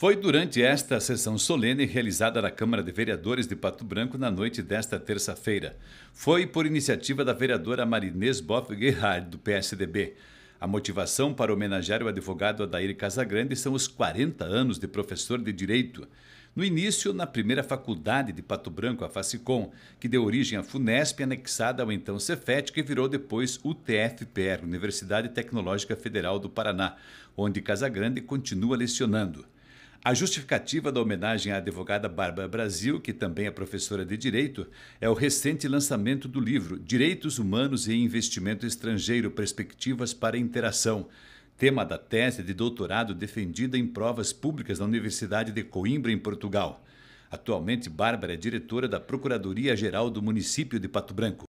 Foi durante esta sessão solene realizada na Câmara de Vereadores de Pato Branco na noite desta terça-feira. Foi por iniciativa da vereadora Marinês Boff Gerhard, do PSDB. A motivação para homenagear o advogado Adair Casagrande são os 40 anos de professor de Direito. No início, na primeira faculdade de Pato Branco, a Facicom, que deu origem à Funesp, anexada ao então Cefet, que virou depois UTFPR, Universidade Tecnológica Federal do Paraná, onde Casagrande continua lecionando. A justificativa da homenagem à advogada Bárbara Brasil, que também é professora de Direito, é o recente lançamento do livro Direitos Humanos e Investimento Estrangeiro Perspectivas para Interação, tema da tese de doutorado defendida em provas públicas na Universidade de Coimbra, em Portugal. Atualmente, Bárbara é diretora da Procuradoria-Geral do Município de Pato Branco.